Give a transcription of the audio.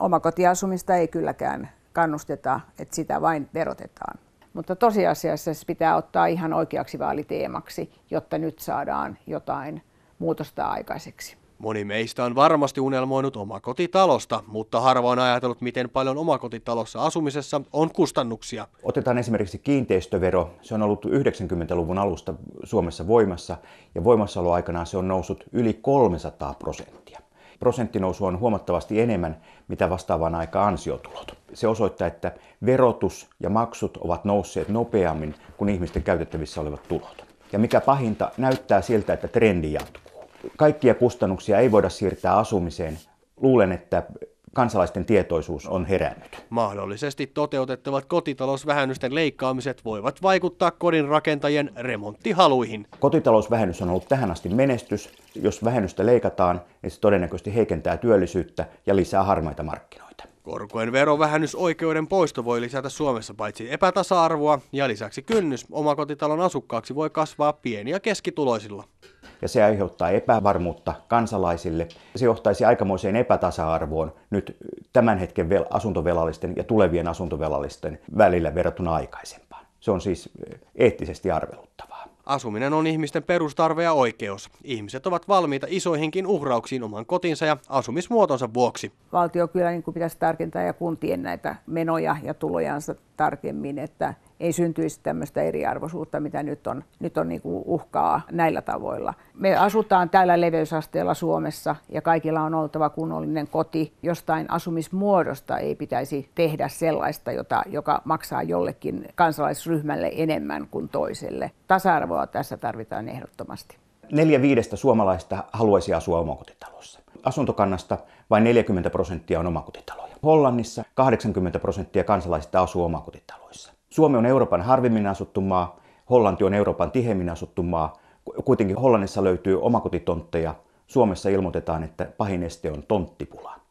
omakotiasumista ei kylläkään kannusteta, että sitä vain verotetaan. Mutta tosiasiassa se pitää ottaa ihan oikeaksi vaaliteemaksi, jotta nyt saadaan jotain muutosta aikaiseksi. Moni meistä on varmasti unelmoinut omakotitalosta, mutta harva on ajatellut, miten paljon omakotitalossa asumisessa on kustannuksia. Otetaan esimerkiksi kiinteistövero. Se on ollut 90-luvun alusta Suomessa voimassa ja voimassaoloaikanaan se on noussut yli 300 prosenttia prosenttinousu on huomattavasti enemmän, mitä vastaavaan aika ansiotulot. Se osoittaa, että verotus ja maksut ovat nousseet nopeammin kuin ihmisten käytettävissä olevat tulot. Ja mikä pahinta, näyttää siltä, että trendi jatkuu. Kaikkia kustannuksia ei voida siirtää asumiseen. Luulen, että kansalaisten tietoisuus on herännyt. Mahdollisesti toteutettavat kotitalousvähennysten leikkaamiset voivat vaikuttaa kodin rakentajien remonttihaluihin. Kotitalousvähennys on ollut tähän asti menestys. Jos vähennystä leikataan, niin se todennäköisesti heikentää työllisyyttä ja lisää harmaita markkinoita. Korkojen verovähennysoikeuden poisto voi lisätä Suomessa paitsi epätasa-arvoa ja lisäksi kynnys omakotitalon asukkaaksi voi kasvaa pieniä keskituloisilla ja se aiheuttaa epävarmuutta kansalaisille. Se johtaisi aikamoiseen epätasa-arvoon nyt tämän hetken asuntovelallisten ja tulevien asuntovelallisten välillä verrattuna aikaisempaan. Se on siis eh, eettisesti arveluttavaa. Asuminen on ihmisten perustarve ja oikeus. Ihmiset ovat valmiita isoihinkin uhrauksiin oman kotinsa ja asumismuotonsa vuoksi. Valtio kyllä niin kuin pitäisi tarkentaa ja kuntien näitä menoja ja tulojansa tarkemmin, että ei syntyisi tämmöistä eriarvoisuutta, mitä nyt on, nyt on niin uhkaa näillä tavoilla. Me asutaan täällä leveysasteella Suomessa ja kaikilla on oltava kunnollinen koti. Jostain asumismuodosta ei pitäisi tehdä sellaista, jota, joka maksaa jollekin kansalaisryhmälle enemmän kuin toiselle. Tasa-arvoa tässä tarvitaan ehdottomasti. Neljä viidestä suomalaista haluaisi asua omakotitalossa. Asuntokannasta vain 40 prosenttia on omakotitaloja. Hollannissa 80 prosenttia kansalaisista asuu omakotitalossa. Suomi on Euroopan harvimmin asuttu maa, Hollanti on Euroopan tiheimmin asuttu maa. Kuitenkin Hollannissa löytyy omakotitontteja. Suomessa ilmoitetaan, että pahin este on tonttipula.